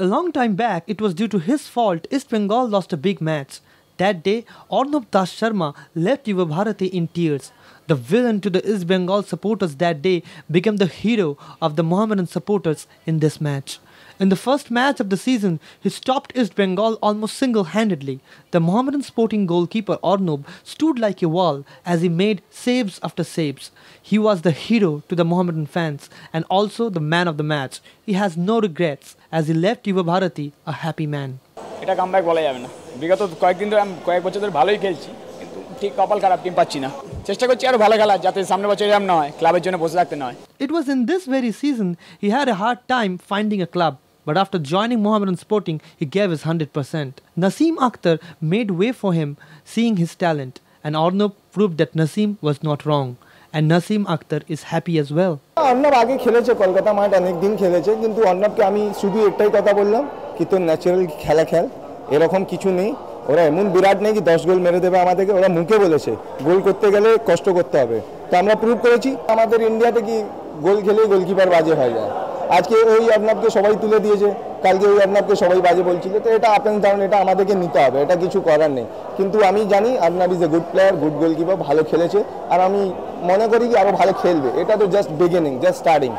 A long time back, it was due to his fault East Bengal lost a big match. That day, Arnab Das Sharma left Yuva Bharati in tears. The villain to the East Bengal supporters that day became the hero of the Mohammedan supporters in this match. In the first match of the season, he stopped East Bengal almost single handedly. The Mohammedan sporting goalkeeper Arnob stood like a wall as he made saves after saves. He was the hero to the Mohammedan fans and also the man of the match. He has no regrets as he left Yuva Bharati a happy man. এটা comeback বলা যাবে না বিগত কয়েকদিন ধরে আমি কয়েক বছর ধরে ভালোই খেলছি কিন্তু ঠিক কপাল খারাপ টিম পাচ্ছি না চেষ্টা করছি আরো ভালো খেলা যাতে সামনে বছর এরম না হয় ক্লাবের জন্য বসে থাকতে নয় it was in this very season he had a hard time finding a club but after joining Mohammedan Sporting, he gave his 100%. Nasim Akhtar made way for him, seeing his talent, and Arnob proved that Nasim was not wrong. And Nasim Akhtar is happy as well. Arnab আগে খেলেছে কলকাতা মাঠ অনেক দিন খেলেছে কিন্তু অর্ণবকে আমি শুধু একটাই কথা বললাম কিন্তু ন্যাচারাল খেলা খেল এরকম কিছু নেই ওরা এমন বিরাট নেই কি দশ গোল মেরে দেবে আমাদেরকে ওরা মুখে বলেছে গোল করতে গেলে কষ্ট করতে হবে তো আমরা প্রুভ করেছি আমাদের ইন্ডিয়াতে কি গোল খেলে গোলকিপার বাজে হয়ে যায় আজকে ওই আপনাকে সবাই তুলে দিয়েছে কালকে ওই আপনাকে সবাই বাজে বলছিল তো এটা আপ অ্যান্ড ডাউন এটা আমাদেরকে নিতে হবে এটা কিছু করার নেই কিন্তু আমি জানি আপনার is a good player good goalkeeper ভালো খেলেছে আর আমি মনে করি কি আরও ভালো খেলবে এটা তো জাস্ট বিগিনিং জাস্ট স্টার্টিং